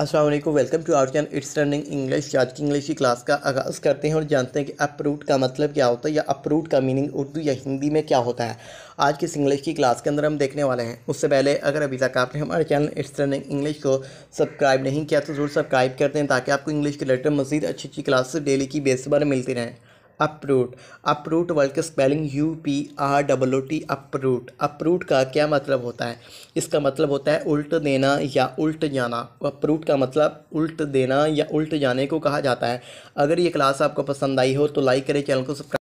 Aslam welcome to our channel it's running English आज की English की क्लास का आगाज़ करते हैं और जानते हैं कि अपरूट का मतलब क्या होता है या अपरूट का मीनिंग उर्दू या हिंदी में क्या होता है आज किस इंग्लिश की क्लास के अंदर हम देखने वाले हैं उससे पहले अगर अभी तक आपने हमारे चैनल इट्स रनिंग इंग्लिश को सब्सक्राइब नहीं किया तो ज़रूर सब्सक्राइब करते हैं ताकि आपको इंग्लिश के लेटर मजीद अच्छी अच्छी क्लासेस डेली की बेस पर मिलती रहें अपरूट अपरूट वर्ड की spelling U P R W T uproot uproot का क्या मतलब होता है इसका मतलब होता है उल्ट देना या उल्ट जाना अपरूट का मतलब उल्ट देना या उल्ट जाने को कहा जाता है अगर ये क्लास आपको पसंद आई हो तो लाइक करें चैनल को सब्सक्राइब